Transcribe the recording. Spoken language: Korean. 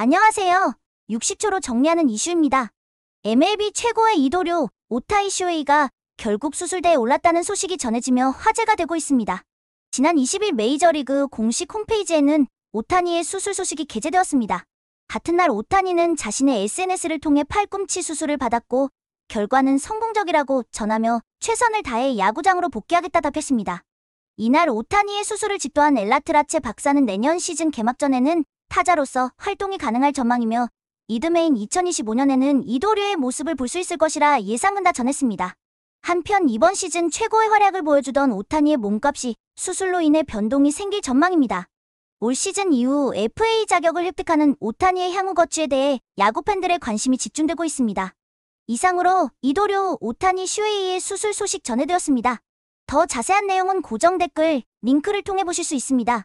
안녕하세요. 60초로 정리하는 이슈입니다. MLB 최고의 이도료 오타이 쇼웨이가 결국 수술대에 올랐다는 소식이 전해지며 화제가 되고 있습니다. 지난 20일 메이저리그 공식 홈페이지에는 오타니의 수술 소식이 게재되었습니다. 같은 날 오타니는 자신의 SNS를 통해 팔꿈치 수술을 받았고 결과는 성공적이라고 전하며 최선을 다해 야구장으로 복귀하겠다 답했습니다. 이날 오타니의 수술을 집도한 엘라트라체 박사는 내년 시즌 개막전에는 타자로서 활동이 가능할 전망이며 이듬해인 2025년에는 이도류의 모습을 볼 수 있을 것이라 예상한다 전했습니다. 한편 이번 시즌 최고의 활약을 보여주던 오타니의 몸값이 수술로 인해 변동이 생길 전망입니다. 올 시즌 이후 FA 자격을 획득하는 오타니의 향후 거취에 대해 야구 팬들의 관심이 집중되고 있습니다. 이상으로 이도류 오타니 슈웨이의 수술 소식 전해드렸습니다. 더 자세한 내용은 고정 댓글 링크를 통해 보실 수 있습니다.